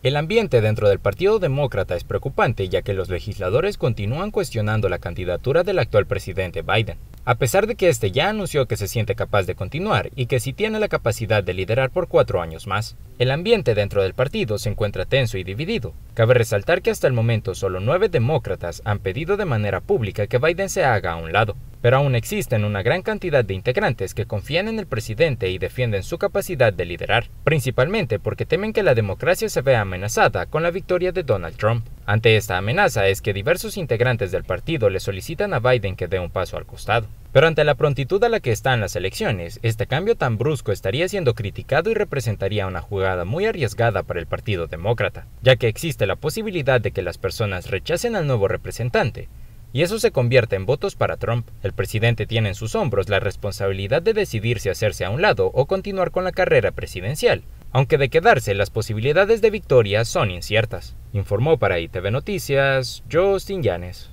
El ambiente dentro del Partido Demócrata es preocupante ya que los legisladores continúan cuestionando la candidatura del actual presidente Biden. A pesar de que este ya anunció que se siente capaz de continuar y que si tiene la capacidad de liderar por cuatro años más, el ambiente dentro del partido se encuentra tenso y dividido, Cabe resaltar que hasta el momento solo nueve demócratas han pedido de manera pública que Biden se haga a un lado, pero aún existen una gran cantidad de integrantes que confían en el presidente y defienden su capacidad de liderar, principalmente porque temen que la democracia se vea amenazada con la victoria de Donald Trump. Ante esta amenaza es que diversos integrantes del partido le solicitan a Biden que dé un paso al costado. Pero ante la prontitud a la que están las elecciones, este cambio tan brusco estaría siendo criticado y representaría una jugada muy arriesgada para el Partido Demócrata, ya que existe la posibilidad de que las personas rechacen al nuevo representante, y eso se convierte en votos para Trump. El presidente tiene en sus hombros la responsabilidad de decidir si hacerse a un lado o continuar con la carrera presidencial, aunque de quedarse las posibilidades de victoria son inciertas, informó para ITV Noticias Justin Yanes.